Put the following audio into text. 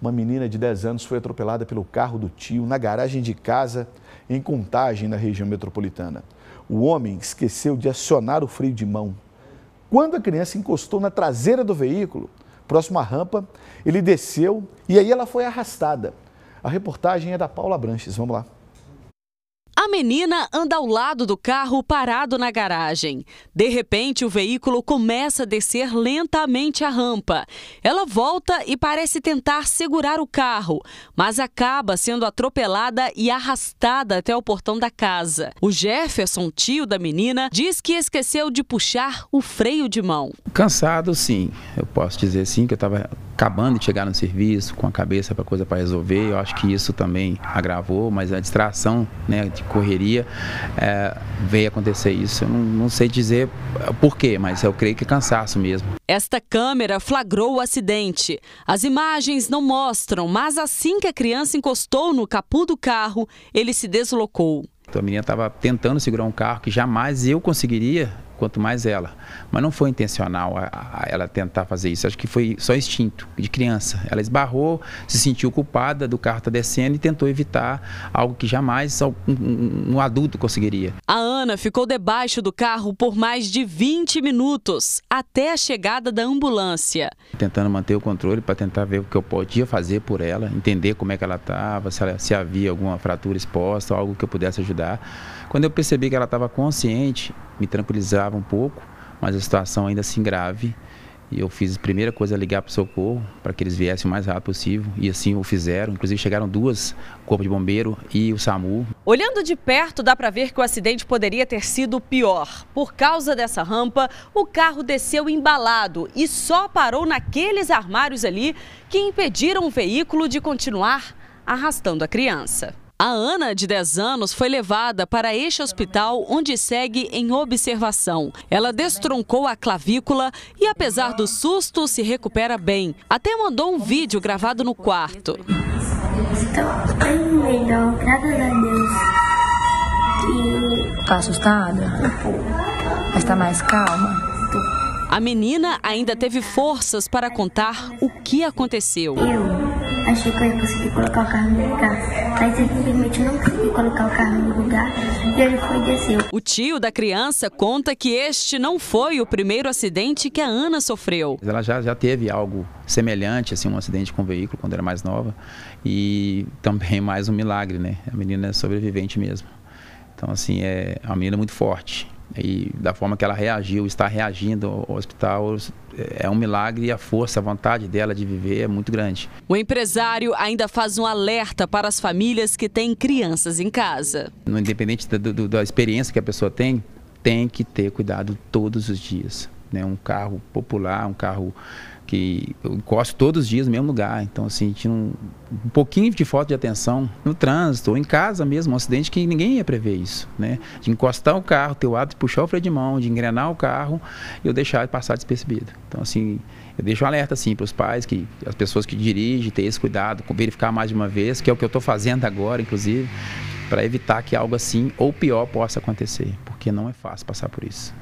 Uma menina de 10 anos foi atropelada pelo carro do tio na garagem de casa em Contagem, na região metropolitana. O homem esqueceu de acionar o freio de mão. Quando a criança encostou na traseira do veículo, próximo à rampa, ele desceu e aí ela foi arrastada. A reportagem é da Paula Branches. Vamos lá menina anda ao lado do carro parado na garagem. De repente, o veículo começa a descer lentamente a rampa. Ela volta e parece tentar segurar o carro, mas acaba sendo atropelada e arrastada até o portão da casa. O Jefferson, tio da menina, diz que esqueceu de puxar o freio de mão. Cansado, sim. Eu posso dizer sim que eu estava acabando de chegar no serviço, com a cabeça para coisa para resolver. Eu acho que isso também agravou, mas a distração, né, de correria, é, veio acontecer isso. Eu não, não sei dizer porquê, mas eu creio que é cansaço mesmo. Esta câmera flagrou o acidente. As imagens não mostram, mas assim que a criança encostou no capô do carro, ele se deslocou. Então, a menina estava tentando segurar um carro que jamais eu conseguiria quanto mais ela. Mas não foi intencional a, a ela tentar fazer isso. Acho que foi só instinto de criança. Ela esbarrou, se sentiu culpada do carro estar tá descendo e tentou evitar algo que jamais um, um adulto conseguiria. A Ana ficou debaixo do carro por mais de 20 minutos, até a chegada da ambulância. Tentando manter o controle para tentar ver o que eu podia fazer por ela, entender como é que ela estava, se, se havia alguma fratura exposta, algo que eu pudesse ajudar. Quando eu percebi que ela estava consciente, me tranquilizava um pouco, mas a situação ainda assim grave. E eu fiz a primeira coisa é ligar para o socorro, para que eles viessem o mais rápido possível. E assim o fizeram. Inclusive chegaram duas, o Corpo de Bombeiro e o SAMU. Olhando de perto, dá para ver que o acidente poderia ter sido pior. Por causa dessa rampa, o carro desceu embalado e só parou naqueles armários ali que impediram o veículo de continuar arrastando a criança. A Ana, de 10 anos, foi levada para este hospital, onde segue em observação. Ela destroncou a clavícula e, apesar do susto, se recupera bem. Até mandou um vídeo gravado no quarto. Estou bem, graças a Deus. E... Tá assustada? Mas tá mais calma? A menina ainda teve forças para contar o que aconteceu. Eu achei que eu ia conseguir colocar o carro no lugar. Mas ele simplesmente não conseguiu colocar o carro no lugar e ele foi e desceu. O tio da criança conta que este não foi o primeiro acidente que a Ana sofreu. Ela já, já teve algo semelhante, assim, um acidente com o veículo quando era mais nova. E também mais um milagre, né? A menina é sobrevivente mesmo. Então, assim, é uma menina é muito forte. E da forma que ela reagiu, está reagindo ao hospital, é um milagre e a força, a vontade dela de viver é muito grande. O empresário ainda faz um alerta para as famílias que têm crianças em casa. Independente da, da experiência que a pessoa tem, tem que ter cuidado todos os dias né? Um carro popular, um carro que eu encosto todos os dias no mesmo lugar. Então, assim, tinha um pouquinho de falta de atenção no trânsito ou em casa mesmo, um acidente que ninguém ia prever isso, né? De encostar o carro, ter o hábito de puxar o freio de mão, de engrenar o carro e eu deixar ele passar despercebido. Então, assim, eu deixo um alerta, assim, para os pais, que as pessoas que dirigem, ter esse cuidado, verificar mais de uma vez, que é o que eu estou fazendo agora, inclusive, para evitar que algo assim ou pior possa acontecer, porque não é fácil passar por isso.